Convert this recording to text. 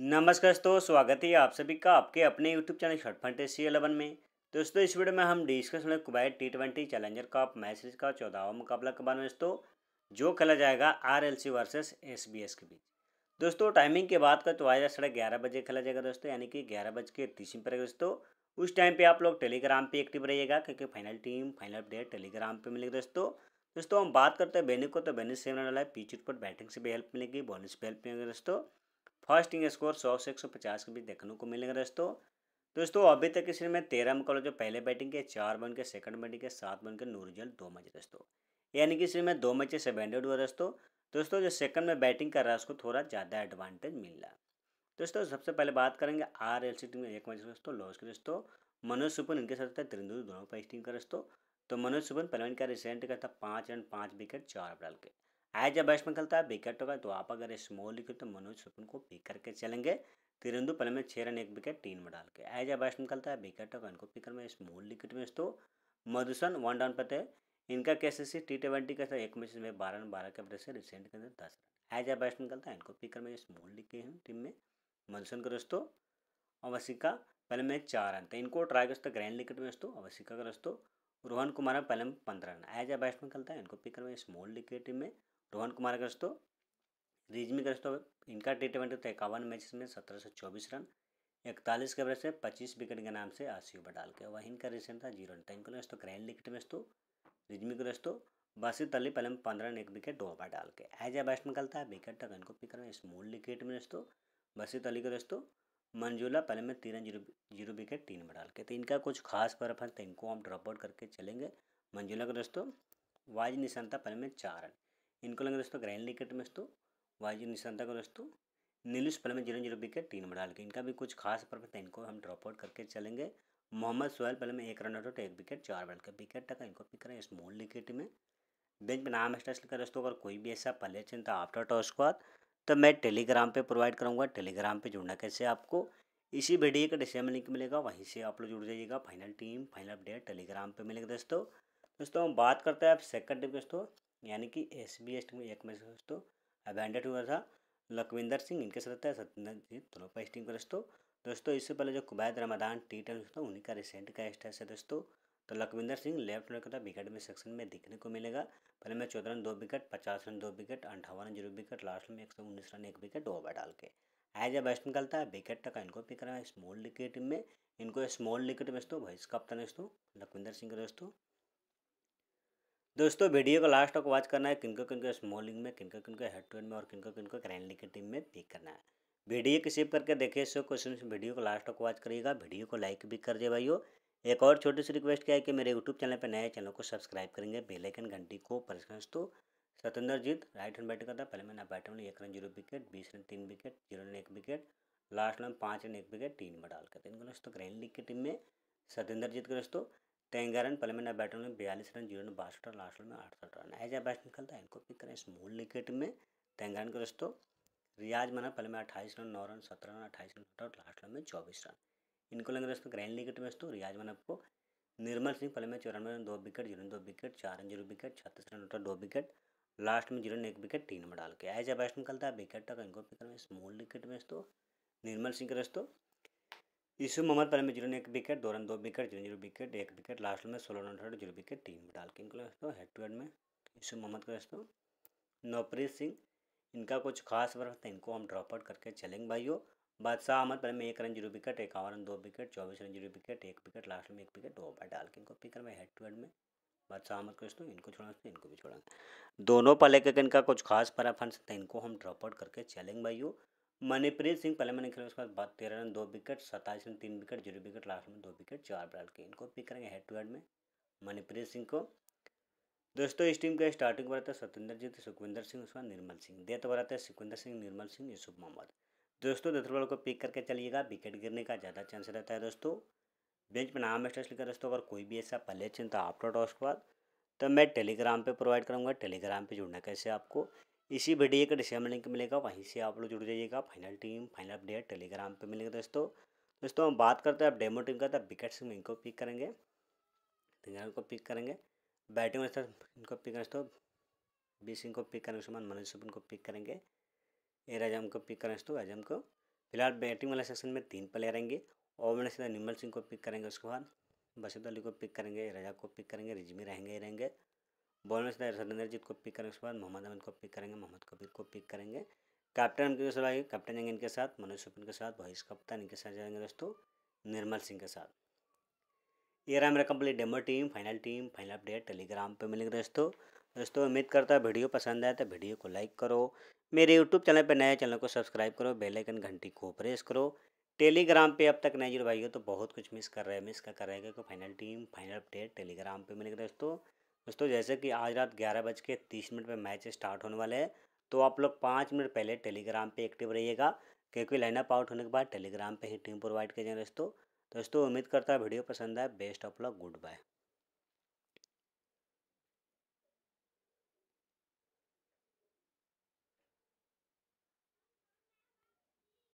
नमस्कार दोस्तों स्वागत है आप सभी का आपके अपने YouTube channel short fantasy eleven में दोस्तों इस वीडियो में हम डिस्कस करेंगे Kuwait T twenty challenger cup match series का चौदहवा मुकाबला के बारे में दोस्तों जो खेला जाएगा R L C versus S B S के बीच दोस्तों टाइमिंग की बात करें तो आज साढ़े ग्यारह बजे खेला जाएगा दोस्तों यानी कि ग्यारह बज के तीस मिनट पर दोस्तों उस टाइम पर आप लोग टेलीग्राम पर एक्टिव रहिएगा क्योंकि final team final update Telegram पर मिलेगा दोस्तों दोस्तों हम बात करते हैं बेनिक को तो बेनिक सेवन वाला है पिच पर बैटिंग से भी हेल्प मिलेगी बॉलिंग से भी हेल्प मिलेगी दोस्तों फर्स्ट इनिंग स्कोर सौ से एक सौ पचास के बीच देखने को मिलेंगे दोस्तों दोस्तों अभी तक इसी में तेरह मुकाबले जो पहले बैटिंग के चार बन के सेकंड बैटिंग के सात बन के नो रिजल्ट दो मैच दोस्तों यानी कि इसी में दो मैच बैंड हुआ दोस्तों दोस्तों जो सेकंड में बैटिंग कर रहा है उसको थोड़ा ज़्यादा एडवांटेज मिल रहा है दोस्तों सबसे पहले बात करेंगे आर एल सी टीम में एक मैच दोस्तों लॉस के दोस्तों मनोज सुपन इनके साथ था दोनों पर टीम का दोस्तों तो मनोज सुपन पहले इनका रिसेंट का था पाँच रन पाँच विकेट चार डाल के आज जब बैट्समैन खेलता है विकेट होगा तो, तो आप अगर स्मॉल लिखे तो मनोज सुकुन को पिक करके चलेंगे पहले में छः रन एक विकेट तीन में डाल के एज ए बैट्समैन खेलता है विकेट होगा तो इनको पिकर में स्मॉल विकेट में तो मधुसन वन डाउन पर थे इनका कैसे टी ट्वेंटी का था एक मैच में बारह रन बारह के से रिसेंट के अंदर दस रन एज ए बैट्समैन खेलता है इनको पिकर में स्मॉल लिखे हैं टीम में मधुसन का रोस्तो अवशिका पहले में चार रन थे तो इनको ट्राई करते ग्रैंड विकेट में दोस्तों अवशिका का रोस्तो रोहन कुमार पहले में पंद्रह रन एज ए बैट्समैन खेलता है इनको पिकर में स्मॉल लिखे टीम में रोहन कुमार अगस्तों रिजमी अगस्तों इनका टी ट्वेंटी तो इक्यावन मैच में सत्रह सौ चौबीस रन इकतालीस के ओवर से पच्चीस विकेट के नाम से आसी ओवर डाल के वह इनका रिसेंट था जीरो रन को रेस्तो ग्रैंड लिकेट में तो रिजमी को दोस्तों बासित अली पहले में पंद्रह रन एक विकेट दो ओवर डाल के एज ए बैट्समैन निकलता है विकेट तक इनको पिक करना स्मॉल विकेट में दोस्तों बासित अली को दोस्तों मंजूला पहले में तीन जीरो जीरो विकेट तीन में डाल के तो इनका कुछ खास परफॉर्मेंस था इनको हम ड्रॉप आउट करके चलेंगे मंजूला को दोस्तों वाइज निशान था पहले में चार रन इनको लेंगे दोस्तों ग्रैंड विकेट में दोस्तों वायु निशांता को दोस्तों नीलू स्पल में जीरो जीरो विकेट तीन में डाल के इनका भी कुछ खास पर्पज है इनको हम ड्रॉप आउट करके चलेंगे मोहम्मद सोहेल पहले में एक रन आउट होता एक विकेट चार बॉल का विकेट टका इनको पिक करें स्मॉल विकेट में बेंच में नाम स्टेस का दोस्तों अगर कोई भी ऐसा पहले चिंता आफ्टर टॉस बाद तो मैं टेलीग्राम पे प्रोवाइड करूँगा टेलीग्राम पे जुड़ना कैसे आपको इसी वीडियो का डिस्क्रिप्शन लिंक मिलेगा वहीं से आप लोग जुड़ जाइएगा final team final update Telegram पर मिलेगा दोस्तों दोस्तों हम बात करते हैं आप सेकंड टीम दोस्तों यानी कि एस बी एस में एक मैच दोस्तों अबैंडेड हुआ था लखविंदर सिंह इनके साथ था जी दोनों का टीम का दोस्तों दोस्तों इससे पहले जो कुबैद रमादान टी टेन दोस्तों उन्हीं का रिसेंट का स्टेस है दोस्तों तो लखविंदर सिंह लेफ्ट रन का विकेट में सेक्शन में दिखने को मिलेगा पहले में चौदह रन दो विकेट पचास रन दो विकेट अंठावन रन जीरो विकेट लास्ट में एक सौ उन्नीस रन एक विकेट ओवर डाल के एज ए बैट्समैन निकलता है विकेट तक इनको पिक करना है स्मॉल विकेट में इनको स्मॉल विकेट में दोस्तों वाइस कप्तान दोस्तों लखविंदर सिंह का दोस्तों दोस्तों वीडियो को लास्ट तक वॉच करना है किनको किनको स्मॉलिंग में किनको किनको हेड टू में और किनको किनको क्रैंडली की टीम में पिक करना है वीडियो की सेव करके देखिए सो क्वेश्चन वीडियो को लास्ट तक वॉच करिएगा वीडियो को लाइक भी कर दे भाइयों एक और छोटी सी रिक्वेस्ट क्या है कि मेरे यूट्यूब चैनल पर नए चैनल को सब्सक्राइब करेंगे बेलाइकन घंटी को प्रेस तो Satendra Jeet right hand batting करता है पहले मैंने बैटिंग में एक रन जीरो विकेट बीस रन तीन विकेट जीरो रन एक विकेट लास्ट में पाँच रन एक विकेट तीन में डाल करते हैं दोस्तों ग्रैंड लीग की टीम में सतेंद्र जीत के दोस्तों टेंगरन पहले मैंने बैटर में बयालीस रन जीरो बासठ रन लास्ट में अड़सठ रन एज ए बैट्समैन खेलता है इनको पिक करें स्मॉल विकेट में रन के दोस्तों रियाज मना पहले में अट्ठाईस रन नौ रन सत्रह रन अट्ठाईस रन और लास्ट में चौबीस रन इनको लेंगे दोस्तों ग्रैंड विकेट में दोस्तों रियाज मनप आपको निर्मल सिंह पहले में चौरानवे रन दो विकेट जीरो दो विकेट चार रन जीरो विकेट छत्तीस रन उठा दो विकेट लास्ट में जीरो ने एक विकेट तीन में डाल के एज ए बैट्समैन खेलता है विकेट तक इनको पिक करें स्मॉल विकेट में दोस्तों निर्मल सिंह के दोस्तों ईसु मोहम्मद पहले में जीरो ने एक विकेट दो रन दो विकेट जीरो जीरो विकेट एक विकेट लास्ट में सोलह रन हट जीरो विकेट तीन डाल के इनको दोस्तों हेड टू हेड में ईसु मोहम्मद को दोस्तों नवप्रीत सिंह इनका कुछ खास वर्क था इनको हम ड्रॉप आउट करके चलेंगे भाइयों बादशाह अहमद पहले में एक रन जीरो विकेट एक रन दो विकेट चौबीस रन जीरो विकेट एक विकेट लास्ट में एक विकेट दो बार डाल के इनको पिकर में हेड टू हेड में बादशाह अहमद को दोस्तों इनको छोड़ा इनको भी छोड़ा दोनों पहले के इनका कुछ खास पराफंस था इनको हम ड्रॉप आउट करके चलेंगे भाइयों मणिप्रीत सिंह पहले मैंने खेला उसके बाद तेरह रन दो विकेट सत्ताईस रन तीन विकेट जीरो विकेट लास्ट में दो विकेट चार ब्राल के इनको पिक करेंगे हेड टू हेड में मणिप्रीत सिंह को दोस्तों इस टीम का स्टार्टिंग बढ़ाते हैं सतेंद्र जीत सुखविंदर सिंह उसके बाद निर्मल सिंह डेथ बढ़ाते हैं सुखविंदर सिंह निर्मल सिंह यूसुफ मोहम्मद दोस्तों दस बॉल को पिक करके चलिएगा विकेट गिरने का ज़्यादा चांस रहता है दोस्तों बेंच पर नाम स्टेस लिखा दोस्तों अगर कोई भी ऐसा पहले चिंता आप टॉस उसके बाद तो मैं टेलीग्राम पे प्रोवाइड करूँगा टेलीग्राम पे जुड़ना कैसे आपको इसी वीडियो का डिस्क्रिप्शन लिंक मिलेगा वहीं से आप लोग जुड़ जाइएगा final team final update Telegram पे मिलेगा दोस्तों दोस्तों हम बात करते हैं अब डेमो टीम का तब विकेट सिंह इनको पिक करेंगे तिंगरान को पिक करेंगे बैटिंग में इनको पिक करें दोस्तों बी सिंह को पिक करेंगे बाद मनोज सुबन को पिक करेंगे एर आजम को पिक करें दोस्तों आजम को फिलहाल बैटिंग वाले सेक्शन में तीन प्लेयर रहेंगे ओवर से सीधा निर्मल सिंह को पिक करेंगे उसके बाद बसद अली को पिक करेंगे राजा को पिक करेंगे रिजमी रहेंगे ही रहेंगे बॉल में से जीत को पिक करने के बाद मोहम्मद अहमद को पिक करेंगे मोहम्मद कबीर को पिक करेंगे कैप्टन के साथ कैप्टन जाएंगे इनके साथ मनोज सुपिन के साथ वॉइस कप्तान इनके साथ जाएंगे दोस्तों निर्मल सिंह के साथ ये रहा मेरा complete demo team final team final update Telegram पे मिलेंगे दोस्तों दोस्तों उम्मीद करता है वीडियो पसंद आए तो वीडियो को लाइक करो मेरे यूट्यूब चैनल पर नए चैनल को सब्सक्राइब करो बेलाइकन घंटी को प्रेस करो टेलीग्राम पे अब तक नहीं जुड़ भाई हो तो बहुत कुछ मिस कर रहे हैं मिस कर रहे हैं क्योंकि final team final update Telegram पे मिलेगा दोस्तों दोस्तों जैसे कि आज रात ग्यारह बज के तीस मिनट पर मैच स्टार्ट होने वाले हैं तो आप लोग पाँच मिनट पहले टेलीग्राम पे एक्टिव रहिएगा क्योंकि लाइनअप आउट होने के बाद टेलीग्राम पे ही टीम प्रोवाइड की जाएंगे दोस्तों दोस्तों उम्मीद करता है वीडियो पसंद आए best of luck good bye